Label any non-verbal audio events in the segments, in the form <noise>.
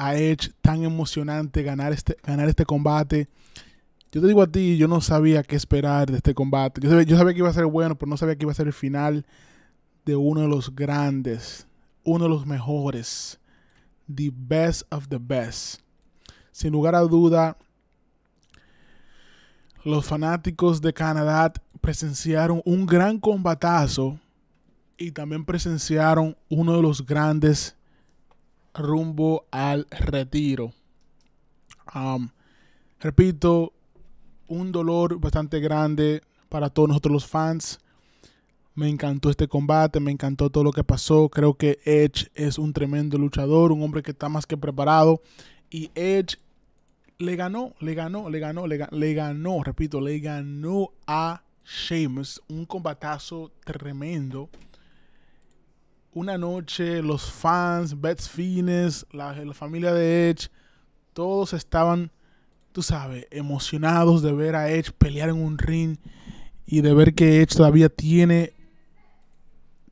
a Edge tan emocionante ganar este, ganar este combate. Yo te digo a ti, yo no sabía qué esperar de este combate. Yo sabía, yo sabía que iba a ser bueno, pero no sabía que iba a ser el final de uno de los grandes, uno de los mejores, the best of the best. Sin lugar a duda, los fanáticos de Canadá presenciaron un gran combatazo y también presenciaron uno de los grandes rumbo al retiro. repito, un dolor bastante grande para todos nosotros los fans. Me encantó este combate, me encantó todo lo que pasó. Creo que Edge es un tremendo luchador, un hombre que está más que preparado. Y Edge le ganó, le ganó, le ganó, le, ganó, le ganó repito, le ganó a Sheamus. Un combatazo tremendo una noche, los fans, Beth Fines, la, familia de Edge, todos estaban, tú sabes, emocionados de ver a Edge pelear en un ring y de ver que Edge todavía tiene,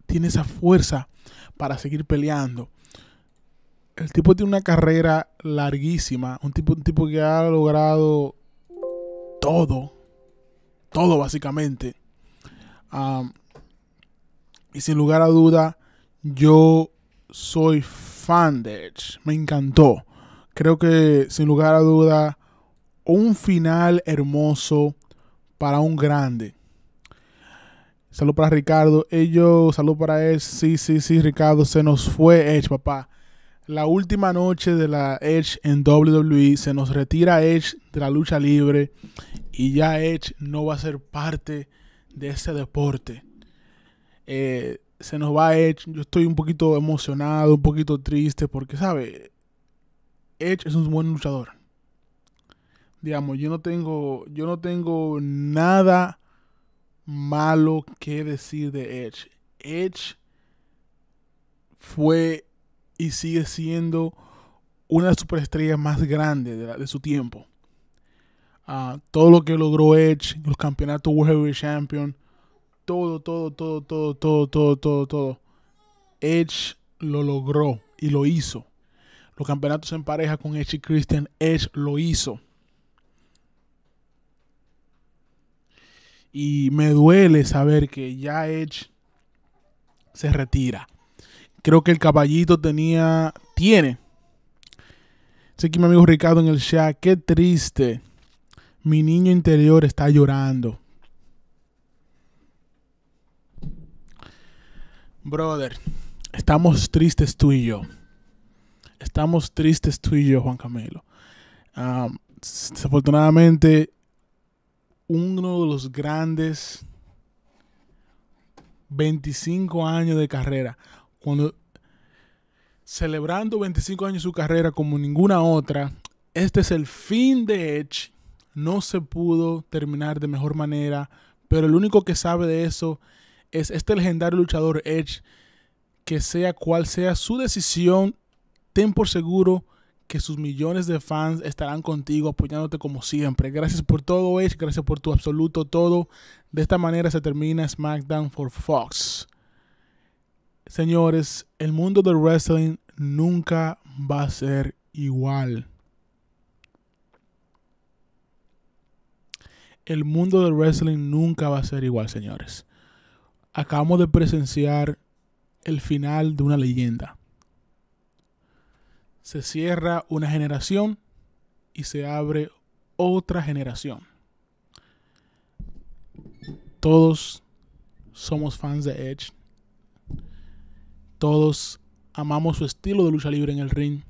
tiene esa fuerza para seguir peleando. El tipo tiene una carrera larguísima, un tipo, un tipo que ha logrado todo, todo básicamente. Ah, y sin lugar a duda, yo soy fan de Edge. Me encantó. Creo que sin lugar a duda, un final hermoso para un grande. Salud para Ricardo. Ellos, salud para Edge. Sí, sí, sí, Ricardo. Se nos fue Edge, papá. La última noche de la Edge en WWE. Se nos retira Edge de la lucha libre. Y ya Edge no va a ser parte de este deporte. Eh, se nos va Edge. Yo estoy un poquito emocionado, un poquito triste, porque, ¿sabe? Edge es un buen luchador. Digamos, yo no tengo, yo no tengo nada malo que decir de Edge. Edge fue y sigue siendo una de las superestrellas más grandes de, su tiempo. Ah, todo lo que logró Edge, los campeonatos World Heavyweight Champion, todo, todo, todo, todo, todo, todo, todo, todo. Edge lo logró y lo hizo. Los campeonatos en pareja con Edge y Christian, Edge lo hizo. Y me duele saber que ya Edge se retira. Creo que el caballito tenía, tiene. Sé que mi amigo Ricardo en el chat, qué triste. Mi niño interior está llorando. Brother, estamos tristes tú y yo. Estamos tristes tú y yo, Juan Camelo. desafortunadamente, uno de los grandes 25 años de carrera, cuando celebrando 25 años de su carrera como ninguna otra, este es el fin de Edge. No se pudo terminar de mejor manera, pero el único que sabe de eso es es este legendario luchador Edge, que sea cual sea su decisión, ten por seguro que sus millones de fans estarán contigo apoyándote como siempre. Gracias por todo, Edge, gracias por tu absoluto todo. De esta manera se termina SmackDown for Fox. Señores, el mundo del wrestling nunca va a ser igual. El mundo del wrestling nunca va a ser igual, señores acabamos de presenciar el final de una leyenda. Se cierra una generación y se abre otra generación. Todos somos fans de Edge. Todos amamos su estilo de lucha libre en el ring.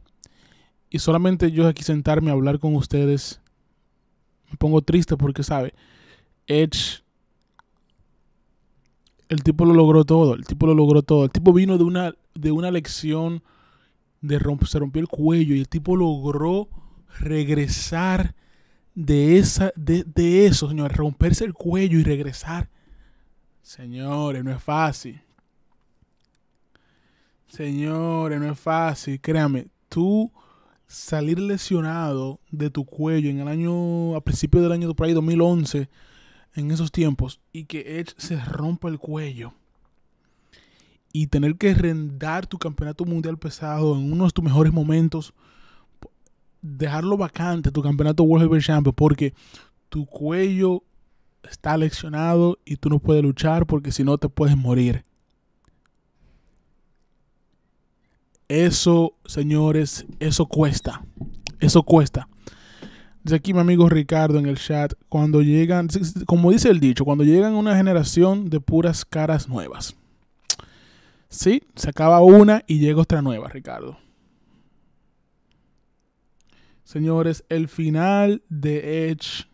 Y solamente yo aquí sentarme a hablar con ustedes me pongo triste porque, ¿sabe? Edge el tipo lo logró todo, el tipo lo logró todo. El tipo vino de una, de una lección de romp, se rompió el cuello y el tipo logró regresar de, esa, de, eso, señor, romperse el cuello y regresar. Señores, no es fácil. Señores, no es fácil. Créame, tú salir lesionado de tu cuello en el año, a principios del año por ahí, 2011, en esos tiempos y que Edge se rompa el cuello y tener que rendar tu campeonato mundial pesado en uno de tus mejores momentos, dejarlo vacante, tu campeonato World Heavyweight Champion, porque tu cuello está leccionado y tú no puedes luchar porque si no te puedes morir. Eso, señores, eso cuesta. Eso cuesta de aquí mi amigo Ricardo en el chat, cuando llegan, como dice el dicho, cuando llegan una generación de puras caras nuevas. Sí, se acaba una y llega otra nueva, Ricardo. Señores, el final de Edge.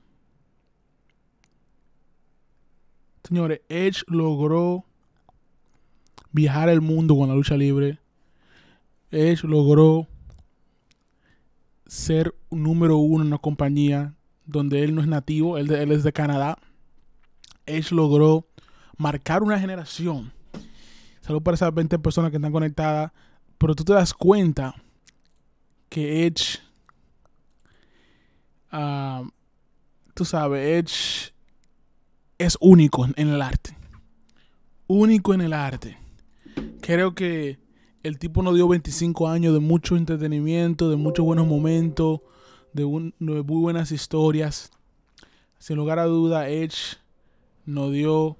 Señores, Edge logró viajar el mundo con la lucha libre. Edge logró ser número uno en una compañía donde él no es nativo, él, es de Canadá. Edge logró marcar una generación. Salud para esas 20 personas que están conectadas. Pero tú te das cuenta que Edge, ah, tú sabes, Edge es único en el arte. Único en el arte. Creo que el tipo nos dio 25 años de mucho entretenimiento, de muchos buenos momentos, de, muy buenas historias. Sin lugar a duda, Edge nos dio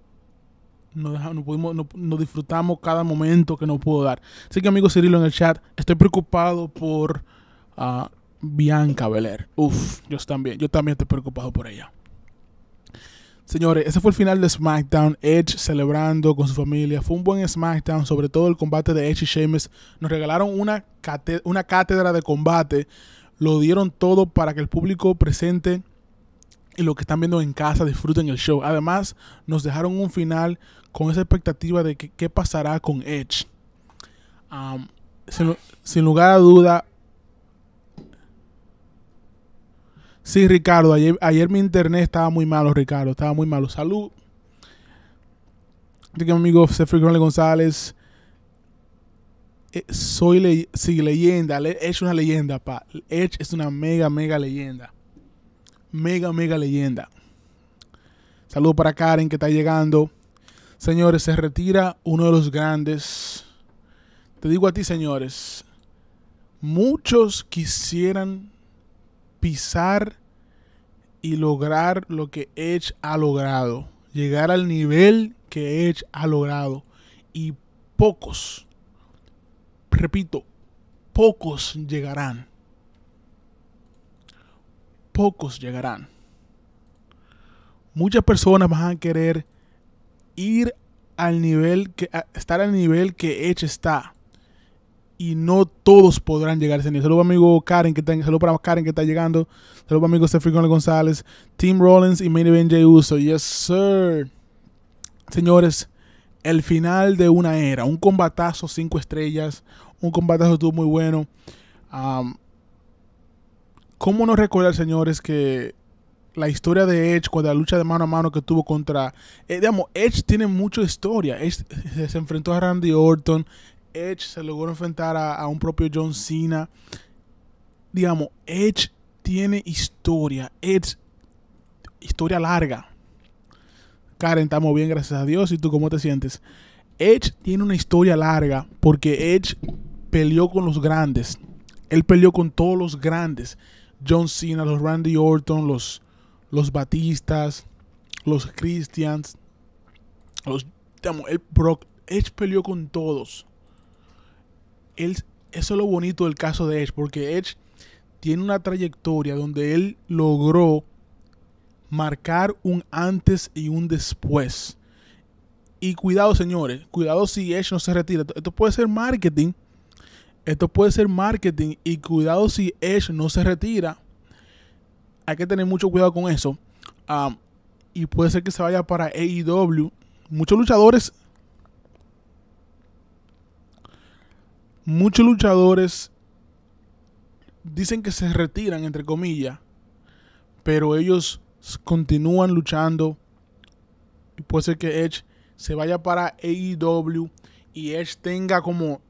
no, pudimos, no, disfrutamos cada momento que nos pudo dar. Así que, amigo Cirilo, en el chat, estoy preocupado por ah, Bianca Belair. Uf, yo también, yo también estoy preocupado por ella. Señores, ese fue el final de SmackDown. Edge celebrando con su familia. Fue un buen SmackDown, sobre todo el combate de Edge y Sheamus. Nos regalaron una, una cátedra de combate. Lo dieron todo para que el público presente y lo que están viendo en casa disfruten el show. Además, nos dejaron un final con esa expectativa de qué pasará con Edge. sin, sin lugar a duda, Sí, Ricardo, ayer, mi internet estaba muy malo, Ricardo, estaba muy malo. Salud. Digo, amigo Cefri González. Eh, soy le sí, leyenda. Edge es una leyenda, pa. Edge es una mega, mega leyenda. Mega, mega leyenda. Saludo para Karen que está llegando. Señores, se retira uno de los grandes. Te digo a ti, señores. Muchos quisieran pisar y lograr lo que Edge ha logrado. Llegar al nivel que Edge ha logrado. Y pocos, repito, pocos llegarán. Pocos llegarán. Muchas personas van a querer ir al nivel que estar al nivel que Edge está y no todos podrán llegar a ese nivel. Saludos amigo Karen que está, saludos para Karen que está llegando. Saludos amigo Cedric González, Tim Rollins y Main Ben J. Uso. Yes, sir. Señores, el final de una era. Un combatazo cinco estrellas. Un combatazo estuvo muy bueno. ¿Cómo no recordar, señores, que la historia de Edge, Con la lucha de mano a mano que tuvo contra. Eh, digamos, Edge tiene mucha historia. Edge se enfrentó a Randy Orton, Edge se logró enfrentar a, un propio John Cena. Digamos, Edge tiene historia. Edge, historia larga. Karen, estamos bien, gracias a Dios. ¿Y tú cómo te sientes? Edge tiene una historia larga porque Edge peleó con los grandes. Él peleó con todos los grandes. John Cena, los Randy Orton, los, los Batistas, los Christians, los... el Brock. Edge peleó con todos eso es lo bonito del caso de Edge, porque Edge tiene una trayectoria donde él logró marcar un antes y un después. Y cuidado, señores, cuidado si Edge no se retira. Esto puede ser marketing. Esto puede ser marketing. Y cuidado si Edge no se retira. Hay que tener mucho cuidado con eso. Ah, y puede ser que se vaya para AEW. Muchos luchadores muchos luchadores dicen que se retiran, entre comillas, pero ellos continúan luchando. Y puede ser que Edge se vaya para AEW y Edge tenga como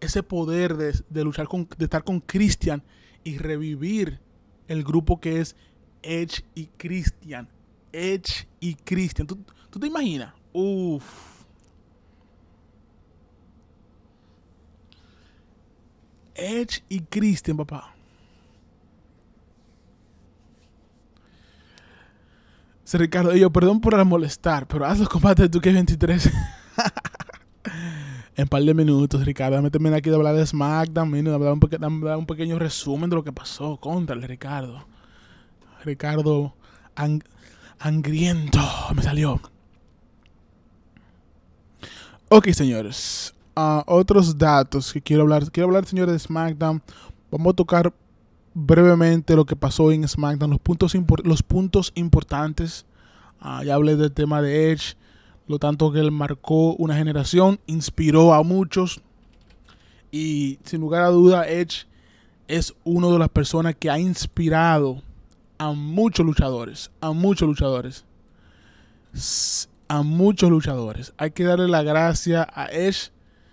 ese poder de, luchar con, de estar con Christian y revivir el grupo que es Edge y Christian. Edge y Christian. ¿Tú, tú te imaginas? Uff Edge y Christian, papá. Sí, Ricardo, yo, perdón por molestar, pero haz los combates de que es 23 <laughs> en par de minutos, Ricardo. Dame aquí de hablar de SmackDown, dame un, pequeño resumen de lo que pasó contra Ricardo. Ricardo angriento me salió. Ok, señores otros datos que quiero hablar. Quiero hablar, señores, de SmackDown. Vamos a tocar brevemente lo que pasó en SmackDown, los puntos, los puntos importantes. Ah, ya hablé del tema de Edge, lo tanto que él marcó una generación, inspiró a muchos. Y sin lugar a duda, Edge es una de las personas que ha inspirado a muchos luchadores, a muchos luchadores. A muchos luchadores. Hay que darle la gracia a Edge